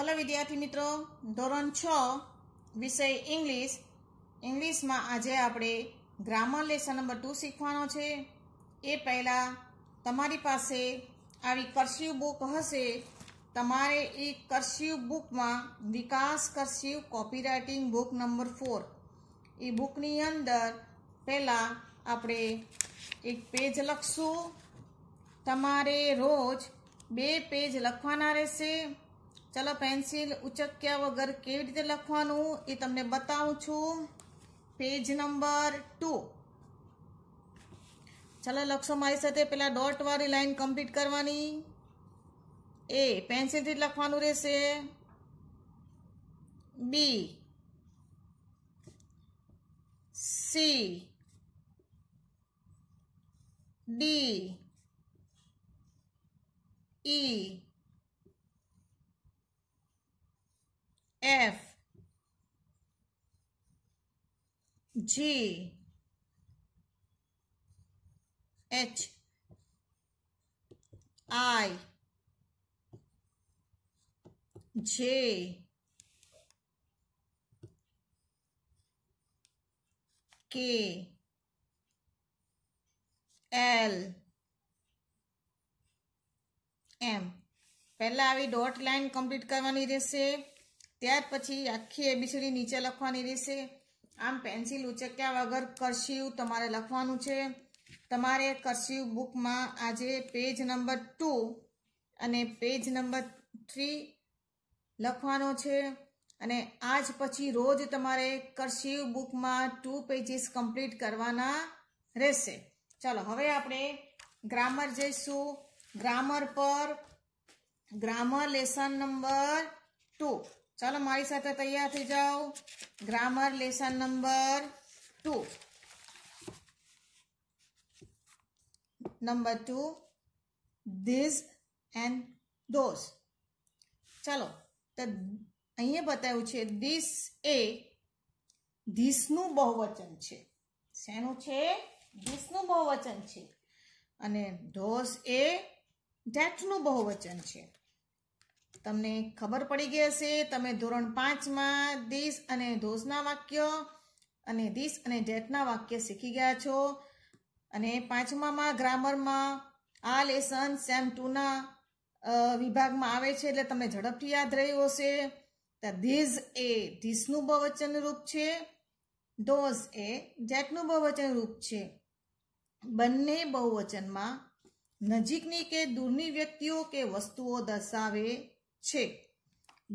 hello વિદ્યાર્થી મિત્રો ધોરણ છ વિષય ઇંગ્લિશ ઇંગ્લિશમાં આજે આપણે ગ્રામર લેસન નંબર ટુ શીખવાનો છે એ પહેલાં તમારી પાસે આવી કર્સ્યુ બુક હશે તમારે એ કર્સ્યુ બુકમાં Vikas cursive copywriting book number four એ બુકની અંદર પહેલાં આપણે એક પેજ લખશું તમારે રોજ બે પેજ લખવાના રહેશે ચાલો પેન્સિલ ઉચક્યા વગર કે રીતે લખવાનું એ તમને બતાવું છું પેજ નંબર 2 ચાલો લક્ષમાઈ સતે પેલા ડોટ વારી લાઈન કમ્પલીટ કરવાની એ પેન્સિલથી લખવાનું રહેશે B C D E F G H I J K L M पहला आई डॉट लाइन कम्प्लीट करवा रहे ત્યાર પછી આખી એબીસીડી નીચે લખવાની રહેશે આમ પેન્સિલ ઉચક્યા વગર કરશિવ તમારે લખવાનું છે તમારે કરશિવ બુકમાં આજે પેજ નંબર ટુ અને પેજ નંબર થ્રી લખવાનો છે અને આજ પછી રોજ તમારે કરશિવ બુકમાં ટુ પેજીસ કમ્પ્લીટ કરવાના રહેશે ચાલો હવે આપણે ગ્રામર જઈશું ગ્રામર પર ગ્રામર લેસન નંબર ટુ ચાલો મારી સાથે તૈયાર થઈ જાઓ grammar lesson number two number two these and those ચાલો તો અહીંયા બતાવ્યું છે ધીસ એ ધીસનું બહુવચન છે શેનું છે ધીસનું બહુવચન છે અને ધોસ એ ડેટનું બહુવચન છે તમને ખબર પડી ગઈ હશે તમે ધોરણ પાંચમાં ધીસ અને ધોઝના વાક્ય અને ધીસ અને ડેટના વાક્ય શીખી ગયા છો અને પાંચમામાં ગ્રામરમાં આ લેસન સેમ ટુના વિભાગમાં આવે છે એટલે તમને ઝડપથી યાદ રહ્યું હશે ધીઝ એ ધીસનું બહુવચન રૂપ છે ડોઝ એ જેટનું બહુવચન રૂપ છે બંને બહુવચનમાં નજીકની કે દૂરની વ્યક્તિઓ કે વસ્તુઓ દર્શાવે છે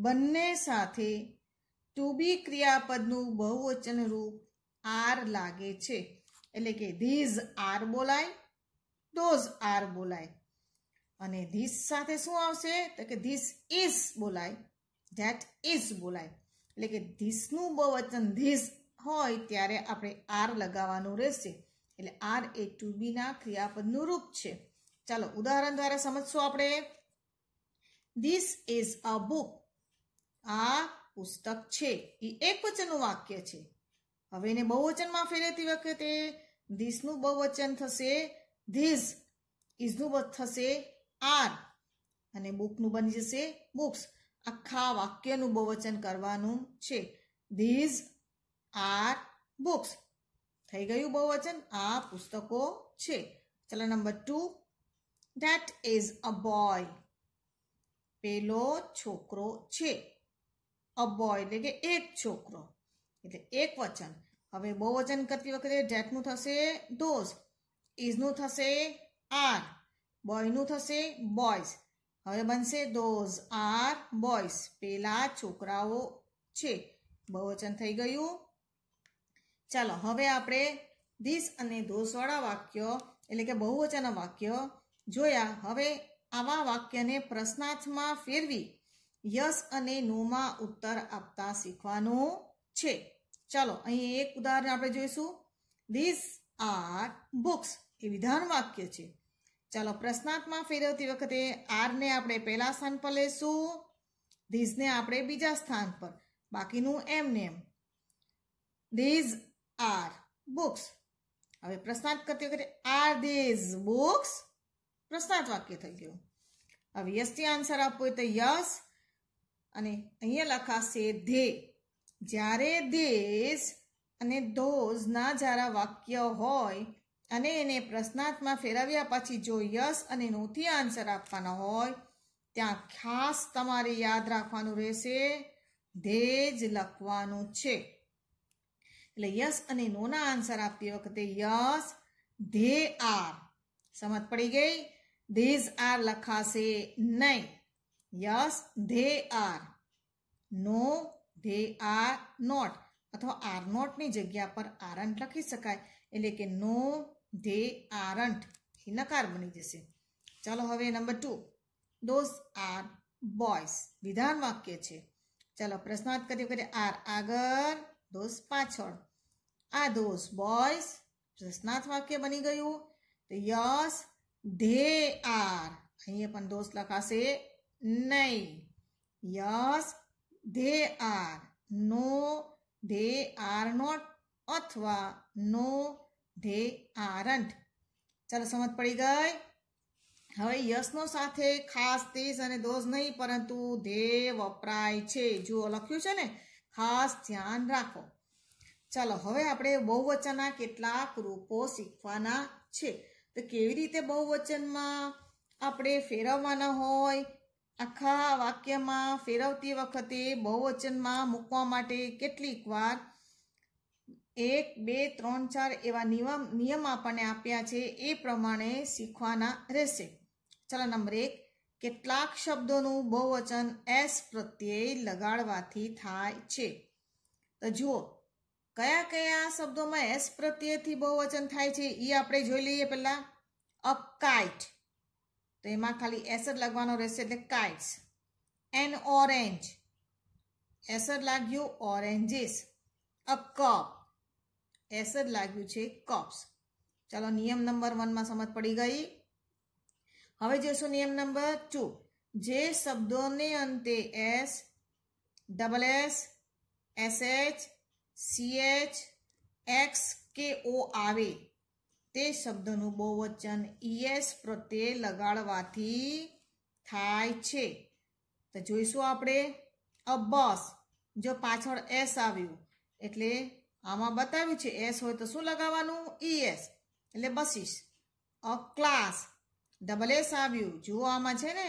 બંને સાથે ટુબી ક્રિયાપદનું બહુવચન રૂપ આર લાગે છે એટલે કે ધીઝ આર બોલાય ધોઝ આર બોલાય અને ધીસ સાથે શું આવશે તો કે ધીસ ઇઝ બોલાય ધેટ ઇઝ બોલાય એટલે કે ધીસનું બહુવચન ધીસ હોય ત્યારે આપણે આર લગાવવાનું રહેશે એટલે આર એ ટુબીના ક્રિયાપદનું રૂપ છે ચાલો ઉદાહરણ દ્વારા સમજશું આપણે ધીસ ઇઝ અ બુક આ પુસ્તક છે એ એક વચનનું વાક્ય છે હવે એને બહુવચનમાં ફેરવતી વખતે ધીસનું બહુવચન થશે ધીસ ઇઝનું થશે આર અને બુકનું બની જશે બુક્સ આખા વાક્યનું બહુવચન કરવાનું છે ધીઝ આર બુક્સ થઈ ગયું બહુવચન આ પુસ્તકો છે ચલો number two that is a boy પેલો છોકરો છે અ બોય એટલે કે એક છોકરો એટલે એક વચન હવે બહુ વચન કરતી વખતે ડેટનું થશે ધોઝ ઇઝનું થશે આર બોયનું થશે બોયઝ હવે બનશે ધોઝ આર બોયઝ પેલા છોકરાઓ છે બહુવચન થઈ ગયું ચાલો હવે આપણે ધીસ અને ધોસવાળા વાક્ય એટલે કે બહુવચન વાક્ય જોયા હવે આવા વાક્યને પ્રશ્નાર્થમાં ફેરવી યસ અને નોમાં ઉત્તર આપતા શીખવાનું છે ચાલો અહીં એક ઉદાહરણ આપણે જોઈશું ધીસ આર બુક્સ એ વિધાન વાક્ય છે ચાલો પ્રશ્નાર્થમાં ફેરવતી વખતે આરને આપણે પહેલા સ્થાન પર લેશું ધીઝને આપણે બીજા સ્થાન પર બાકીનું એમને એમ ધીઝ આર બુક્સ હવે પ્રશ્નાર્થ કરતી વખતે આર ધીઝ બુક્સ પ્રશ્નાર્થ વાક્ય થઈ ગયું હવે યસથી આન્સર આપવો તો યસ અને અહીંયા લખાશે ધે જ્યારે ધેસ અને ધોઝના જ્યારે વાક્ય હોય અને એને પ્રશ્નાર્થમાં ફેરવ્યા પછી જો યસ અને નોથી આન્સર આપવાનો હોય ત્યાં ખાસ તમારે યાદ રાખવાનું રહેશે ધેજ લખવાનું છે એટલે યસ અને નોના આન્સર આપતી વખતે યસ ધે આર સમજ પડી ગઈ ધીઝ આર લખાશે નહીં yes they are no they are not અથવા આર નોટની જગ્યા પર આરંટ લખી શકાય એટલે કે નો ધે આરંટ એ નકાર બની જશે ચાલો હવે number two those are boys વિધાન વાક્ય છે ચાલો પ્રશ્નાર્થ કર્યો કરીએ આર આગળ દોષ પાછળ આ દોષ બોયસ પ્રશ્નાર્થ વાક્ય બની ગયું તો યસ ધે આર અહીંયા પણ દોષ લખાશે નહીં yes they are no they are not અથવા નો ધે આરન્ટ ચાલો સમજ પડી ગઈ હવે યશનો સાથે ખાસ તેજ અને દોષ નહીં પરંતુ ધે વપરાય છે જુઓ લખ્યું છે ને ખાસ ધ્યાન રાખો ચાલો હવે આપણે બહુવચનના કેટલાક રૂપો શીખવાના છે તો કેવી રીતે બહુવચનમાં આપણે ફેરવવાના હોય આખા વાક્યમાં ફેરવતી વખતે બહુવચનમાં મૂકવા માટે કેટલીક વાર એક બે ત્રણ ચાર એવા નિયમ નિયમ આપણને આપ્યા છે એ પ્રમાણે શીખવાના રહેશે ચાલો નંબર એક કેટલાક શબ્દોનું બહુવચન એસ પ્રત્યે લગાડવાથી થાય છે તો જુઓ કયા કયા શબ્દોમાં એસ પ્રત્યેથી બહુવચન થાય છે એ આપણે જોઈ લઈએ પહેલાં અ કાઇટ તો એમાં ખાલી એસ જ લાગવાનો રહેશે એટલે કાઇટ્સ એન ઓરેન્જ એસર લાગ્યું ઓરેન્જીસ અ કપ એસ લાગ્યું છે કપ્સ ચાલો નિયમ નંબર વનમાં સમજ પડી ગઈ હવે જોઈશું નિયમ નંબર ટુ જે શબ્દોને અંતે S double S S H CH X કે ઓ આવે તે શબ્દનું બહુવચન ઈએસ e પ્રત્યે લગાડવાથી થાય છે તો જોઈશું આપણે અ બસ જો પાછળ એસ આવ્યું એટલે આમાં બતાવ્યું છે એસ હોય તો શું લગાવવાનું ઈએસ e એટલે buses a class double S આવ્યું જુઓ આમાં છે ને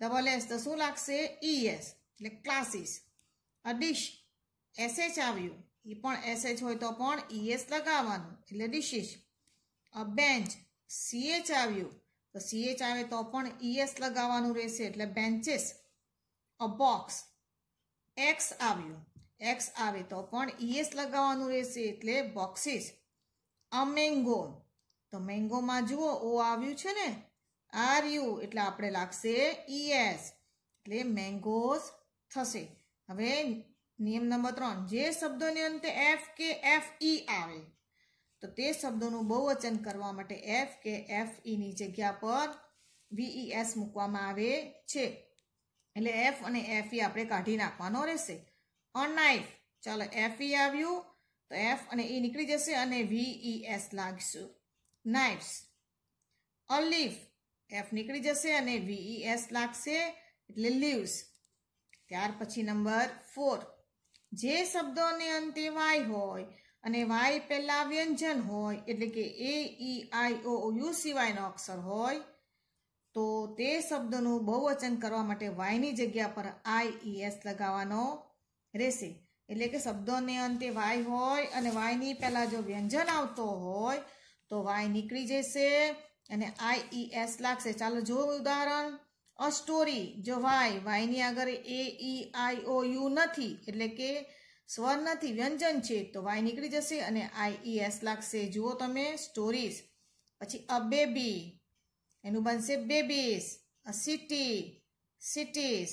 ડબલ એસ તો શું લાગશે ઈએસ e એટલે ક્લાસીસ અ ડિશ એસએચ આવ્યું એ પણ એસએચ હોય તો પણ ઈએસ e લગાવવાનું એટલે ડિશિશ અ બેન્ચ સીએચ આવ્યું તો સીએચ આવે તો પણ ઈએસ e લગાવવાનું રહેશે એટલે બેન્ચીસ અ બોક્સ એક્સ આવ્યું એક્સ આવે તો પણ ઈએસ e લગાવવાનું રહેશે એટલે બોક્સિસ અ મેંગો તો મેંગોમાં જુઓ ઓ આવ્યું છે ને આર યુ એટલે આપણે લાગશે ઈએસ એટલે મેંગોઝ થશે હવે નિયમ નંબર ત્રણ જે શબ્દોની અંતે એફ કે એફ ઈ e આવે તો તે શબ્દોનું બહુવચન કરવા માટે એફ કે એફ ઈની e જગ્યા પર એસ e મૂકવામાં આવે છે એટલે એફ અને એફ ઈ આપણે કાઢી નાખવાનો રહેશે અનાઇફ ચાલો એફ ઈ આવ્યું તો એફ અને ઈ નીકળી જશે અને એસ લાગશું નાઇફ્સ અલીફ એફ નીકળી જશે અને એસ લાગશે એટલે લીવ્સ ત્યાર પછી નંબર ફોર જે શબ્દોને અંતે વાય હોય અને વાય પહેલાં વ્યંજન હોય એટલે કે એ ઈ આઈ ઓ યુ સિવાયનો અક્ષર હોય તો તે શબ્દનું બહુવચન કરવા માટે વાયની જગ્યા પર આઈ ઈ એસ લગાવવાનો રહેશે એટલે કે શબ્દોને અંતે વાય હોય અને વાયની પહેલાં જો વ્યંજન આવતો હોય તો વાય નીકળી જશે અને આઈ ઈ એસ લાગશે ચાલો જો ઉદાહરણ અ સ્ટોરી જો વાય વાયની આગળ એ ઈ આઈ ઓ યુ નથી એટલે કે સ્વર નથી વ્યંજન છે તો વાય નીકળી જશે અને આઈ ઈ એસ લાગશે જુઓ તમે સ્ટોરીઝ પછી અ બેબી એનું બનશે બેબીઝ અ સિટી સિટીઝ